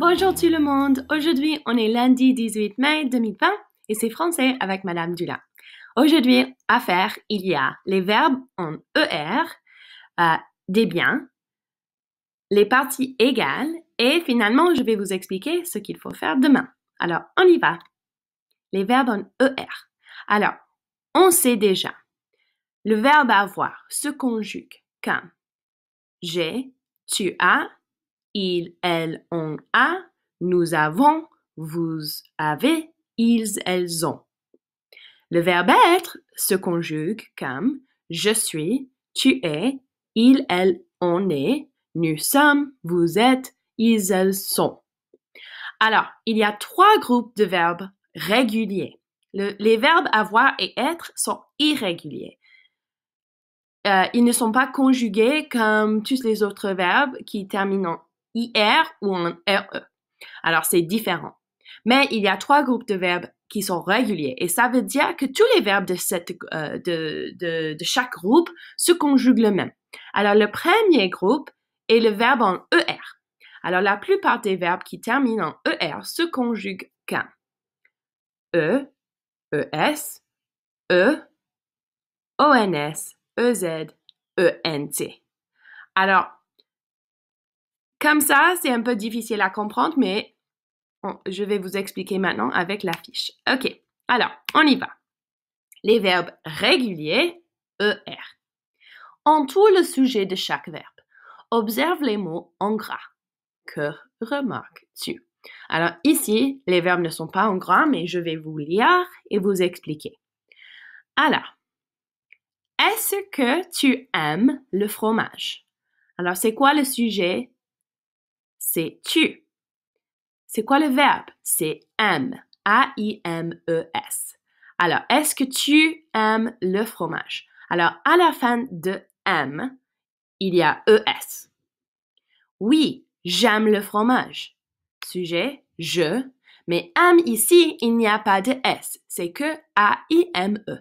Bonjour tout le monde. Aujourd'hui, on est lundi 18 mai 2020 et c'est français avec Madame Dula. Aujourd'hui, à faire, il y a les verbes en ER, des biens, les parties égales et finalement, je vais vous expliquer ce qu'il faut faire demain. Alors, on y va. Les verbes en ER. Alors, on sait déjà. Le verbe avoir se conjugue comme j'ai, tu as, il, elle, on, a, nous avons, vous avez, ils, elles ont. Le verbe être se conjugue comme je suis, tu es, il, elle, on est, nous sommes, vous êtes, ils, elles sont. Alors, il y a trois groupes de verbes réguliers. les verbes avoir et être sont irréguliers. Euh, ils ne sont pas conjugués comme tous les autres verbes qui terminent IR ou en RE. Alors, c'est différent. Mais il y a trois groupes de verbes qui sont réguliers et ça veut dire que tous les verbes de, cette, euh, de, chaque groupe se conjuguent le même. Alors, le premier groupe est le verbe en ER. Alors, la plupart des verbes qui terminent en ER se conjuguent qu'un. E, ES, E, ONS, EZ, e ENT. Alors, comme ça, c'est un peu difficile à comprendre, mais je vais vous expliquer maintenant avec l'affiche. OK, alors, on y va. Les verbes réguliers, ER. En tout le sujet de chaque verbe, observe les mots en gras. Que remarques-tu? Alors ici, les verbes ne sont pas en gras, mais je vais vous lire et vous expliquer. Alors, est-ce que tu aimes le fromage? Alors, c'est quoi le sujet c'est tu. C'est quoi le verbe? C'est aime. A-I-M-E-S. Alors, est-ce que tu aimes le fromage? Alors, à la fin de aime, il y a ES. Oui, j'aime le fromage. Sujet, je. Mais aime ici, il n'y a pas de S. C'est que A-I-M-E.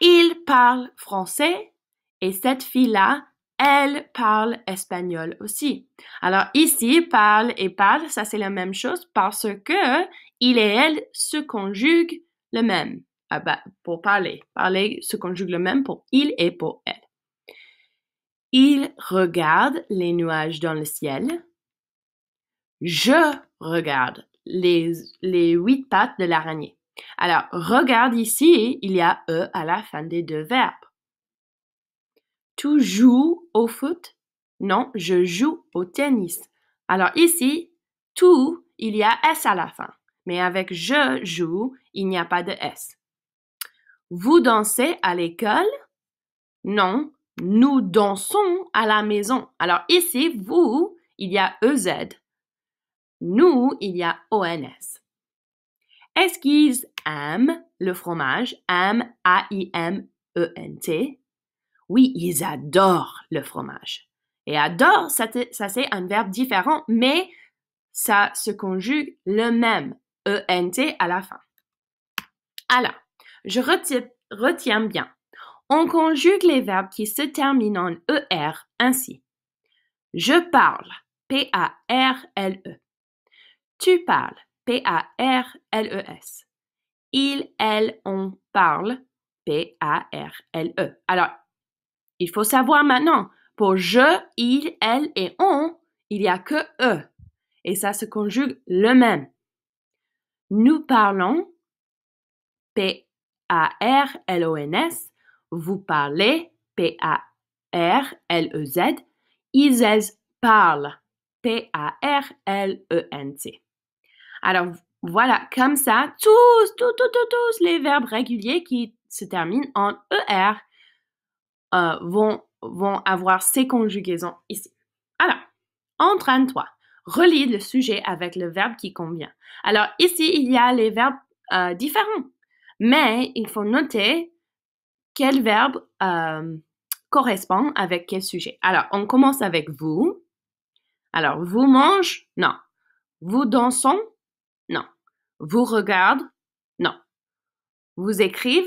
Il parle français et cette fille-là elle parle espagnol aussi. Alors ici, parle et parle, ça c'est la même chose parce que il et elle se conjuguent le même ah bah, pour parler. Parler se conjugue le même pour il et pour elle. Il regarde les nuages dans le ciel. Je regarde les, les huit pattes de l'araignée. Alors, regarde ici, il y a E à la fin des deux verbes. Tu joues au foot? Non, je joue au tennis. Alors ici, tu, il y a S à la fin. Mais avec je joue, il n'y a pas de S. Vous dansez à l'école? Non, nous dansons à la maison. Alors ici, vous, il y a EZ. Nous, il y a ONS. Est-ce qu'ils aiment le fromage? M-A-I-M-E-N-T. Oui, ils adorent le fromage. Et adore, ça, c'est un verbe différent, mais ça se conjugue le même, ENT à la fin. Alors, je retiens, bien. On conjugue les verbes qui se terminent en ER ainsi. Je parle, P-A-R-L-E. Tu parles, P-A-R-L-E-S. Il, elle, on parle, P-A-R-L-E. Alors, il faut savoir maintenant, pour je, il, elle et on, il n'y a que e. Et ça se conjugue le même. Nous parlons, P-A-R-L-O-N-S. Vous parlez, P-A-R-L-E-Z. Ils, elles parlent, e P-A-R-L-E-N-T. Alors, voilà, comme ça, tous, tous, tous, tous, tous les verbes réguliers qui se terminent en « ER euh, vont, avoir ces conjugaisons ici. Alors, entraîne-toi. Relie le sujet avec le verbe qui convient. Alors, ici, il y a les verbes euh, différents, mais il faut noter quel verbe euh, correspond avec quel sujet. Alors, on commence avec vous. Alors, vous mangez? Non. Vous dansons Non. Vous regardez? Non. Vous écrivez?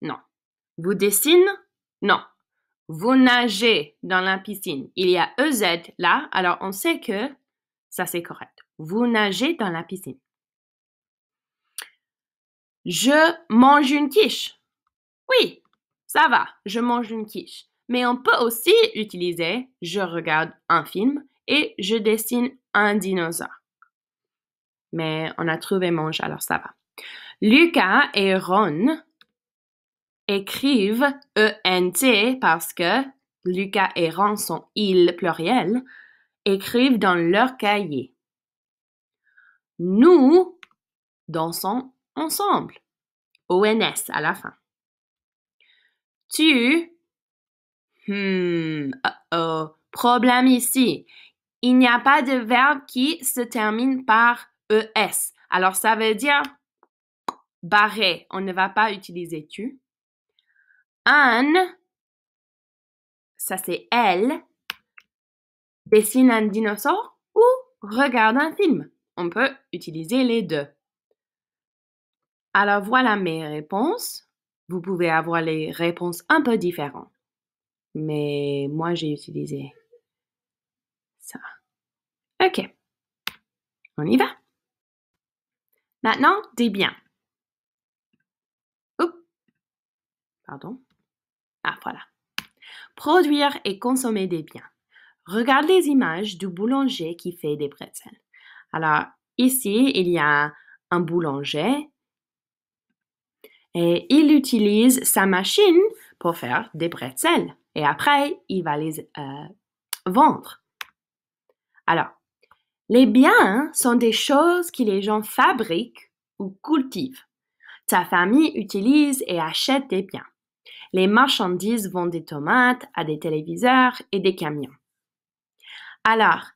Non. Vous dessinez? Non vous nagez dans la piscine. Il y a EZ là, alors on sait que ça c'est correct. Vous nagez dans la piscine. Je mange une quiche. Oui, ça va, je mange une quiche. Mais on peut aussi utiliser je regarde un film et je dessine un dinosaure. Mais on a trouvé mange, alors ça va. Lucas et Ron écrivent ENT parce que Lucas et Ron sont ils pluriel, écrivent dans leur cahier. Nous dansons ensemble. ONS à la fin. Tu. Hmm. Problème ici. Il n'y a pas de verbe qui se termine par ES. Alors ça veut dire barré. On ne va pas utiliser tu. Anne, ça c'est elle, dessine un dinosaure ou regarde un film. On peut utiliser les deux. Alors voilà mes réponses. Vous pouvez avoir les réponses un peu différentes. Mais moi, j'ai utilisé ça. OK. On y va. Maintenant, des biens. Oups. Pardon. Ah, voilà. Produire et consommer des biens. Regarde les images du boulanger qui fait des bretzels. Alors ici, il y a un boulanger et il utilise sa machine pour faire des bretzels. et après, il va les euh, vendre. Alors, les biens sont des choses que les gens fabriquent ou cultivent. Ta famille utilise et achète des biens. Les marchandises vont des tomates à des téléviseurs et des camions. Alors,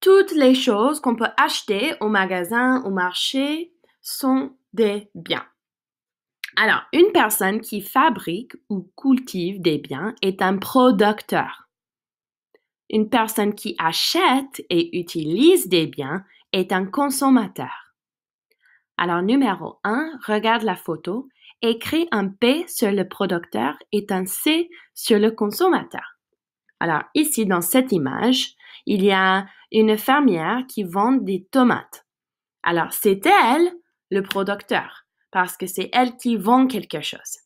toutes les choses qu'on peut acheter au magasin, au marché, sont des biens. Alors, une personne qui fabrique ou cultive des biens est un producteur. Une personne qui achète et utilise des biens est un consommateur. Alors numéro 1 regarde la photo et un P sur le producteur et un C sur le consommateur. Alors ici dans cette image, il y a une fermière qui vend des tomates. Alors c'est elle le producteur parce que c'est elle qui vend quelque chose.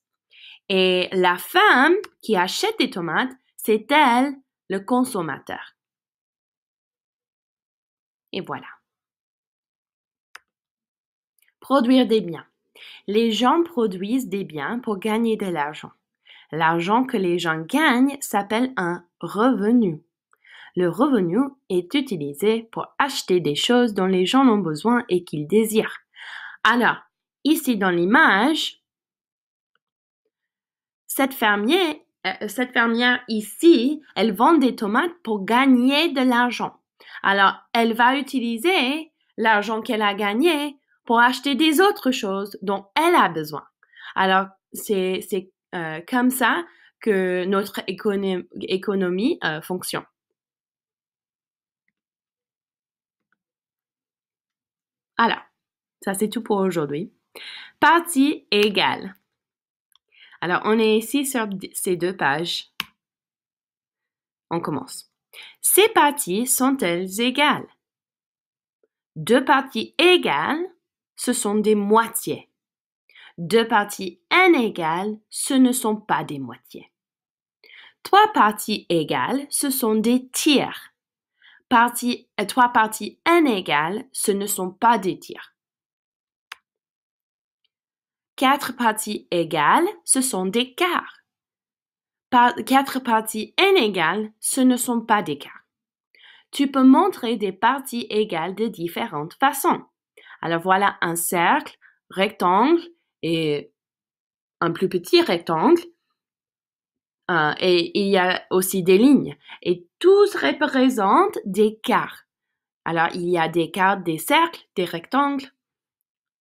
Et la femme qui achète des tomates, c'est elle le consommateur. Et voilà. Produire des biens. Les gens produisent des biens pour gagner de l'argent. L'argent que les gens gagnent s'appelle un revenu. Le revenu est utilisé pour acheter des choses dont les gens ont besoin et qu'ils désirent. Alors, ici dans l'image, cette fermière euh, ici, elle vend des tomates pour gagner de l'argent. Alors, elle va utiliser l'argent qu'elle a gagné pour acheter des autres choses dont elle a besoin. Alors, c'est euh, comme ça que notre économie, euh, fonctionne. Alors, ça c'est tout pour aujourd'hui. Partie égale. Alors, on est ici sur ces deux pages. On commence. Ces parties sont-elles égales? Deux parties égales ce sont des moitiés. Deux parties inégales, ce ne sont pas des moitiés. Trois parties égales, ce sont des tiers. Euh, trois parties inégales, ce ne sont pas des tiers. Quatre parties égales, ce sont des quarts. quatre parties inégales, ce ne sont pas des quarts. Tu peux montrer des parties égales de différentes façons. Alors voilà un cercle, rectangle et un plus petit rectangle. Euh, et il y a aussi des lignes. Et tous représentent des quarts. Alors il y a des quarts, des cercles, des rectangles,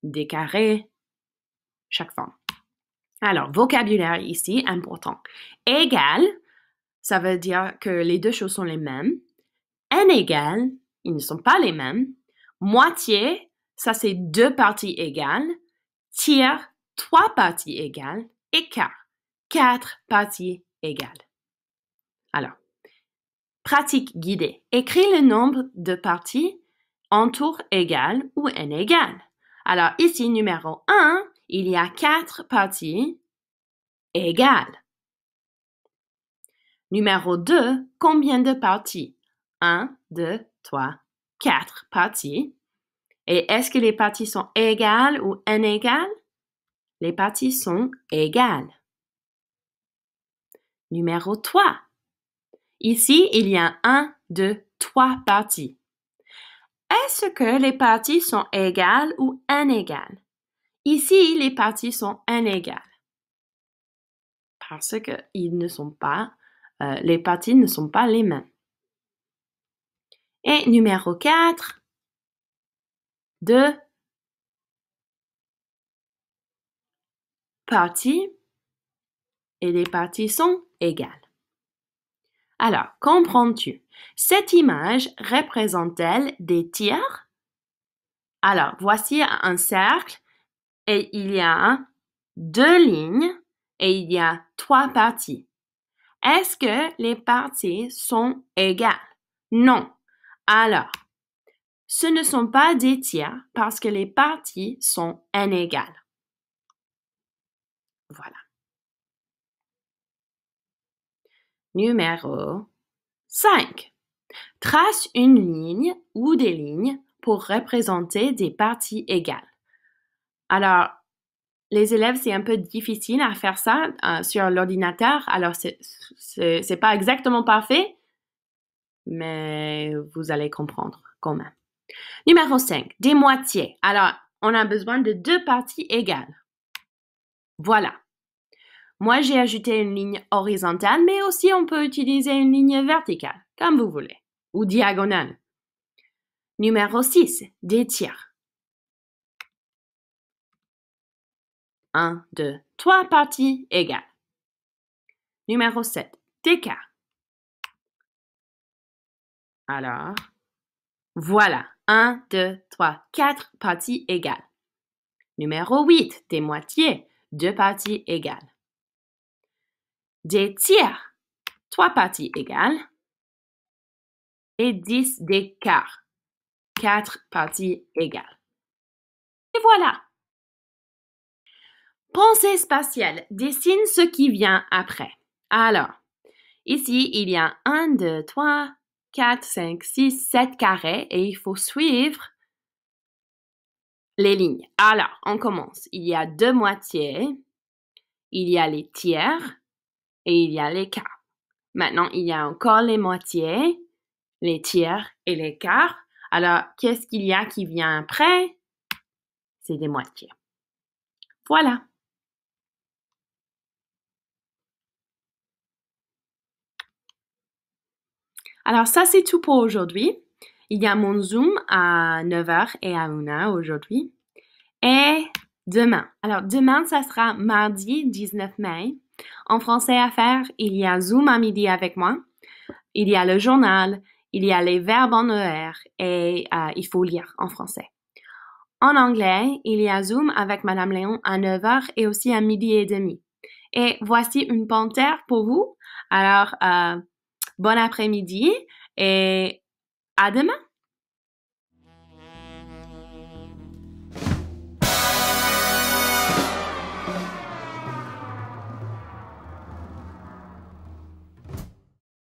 des carrés, chaque fois. Alors, vocabulaire ici, important. Égal, ça veut dire que les deux choses sont les mêmes. Inégal, ils ne sont pas les mêmes. Moitié, ça c'est deux parties égales, tiers, trois parties égales, et quart, quatre parties égales. Alors, pratique guidée. Écris le nombre de parties en tour égal ou n Alors ici, numéro 1, il y a quatre parties égales. Numéro 2, combien de parties 1, 2, 3, 4 parties et est-ce que les parties sont égales ou inégales? Les parties sont égales. Numéro 3. Ici, il y a un, deux, trois parties. Est-ce que les parties sont égales ou inégales? Ici, les parties sont inégales. Parce que ne sont pas, euh, les parties ne sont pas les mêmes. Et numéro 4, deux parties et les parties sont égales. Alors, comprends-tu Cette image représente-t-elle des tiers Alors, voici un cercle et il y a deux lignes et il y a trois parties. Est-ce que les parties sont égales Non. Alors, ce ne sont pas des tiers parce que les parties sont inégales. Voilà. Numéro 5. Trace une ligne ou des lignes pour représenter des parties égales. Alors, les élèves, c'est un peu difficile à faire ça euh, sur l'ordinateur. Alors, c'est pas exactement parfait, mais vous allez comprendre quand même. Numéro 5, des moitiés. Alors, on a besoin de deux parties égales. Voilà. Moi, j'ai ajouté une ligne horizontale, mais aussi on peut utiliser une ligne verticale, comme vous voulez, ou diagonale. Numéro 6, des tiers. 1, 2, 3 parties égales. Numéro 7, des quarts. Alors, voilà. 1, 2, 3, 4 parties égales. Numéro 8, des moitiés, 2 parties égales. Des tiers, 3 parties égales. Et 10 des quarts, 4 parties égales. Et voilà! Pensée spatiale dessine ce qui vient après. Alors, ici, il y a 1, 2, 3, 4, 5, 6, 7 carrés et il faut suivre les lignes. Alors, on commence. Il y a deux moitiés, il y a les tiers et il y a les quarts. Maintenant, il y a encore les moitiés, les tiers et les quarts. Alors, qu'est-ce qu'il y a qui vient après? C'est des moitiés. Voilà. Alors ça, c'est tout pour aujourd'hui. Il y a mon Zoom à 9h et à 1h aujourd'hui. Et demain. Alors demain, ça sera mardi 19 mai. En français à faire, il y a Zoom à midi avec moi. Il y a le journal. Il y a les verbes en ER et euh, il faut lire en français. En anglais, il y a Zoom avec Madame Léon à 9h et aussi à midi et demi. Et voici une panthère pour vous. Alors, euh, Bon après-midi et à demain!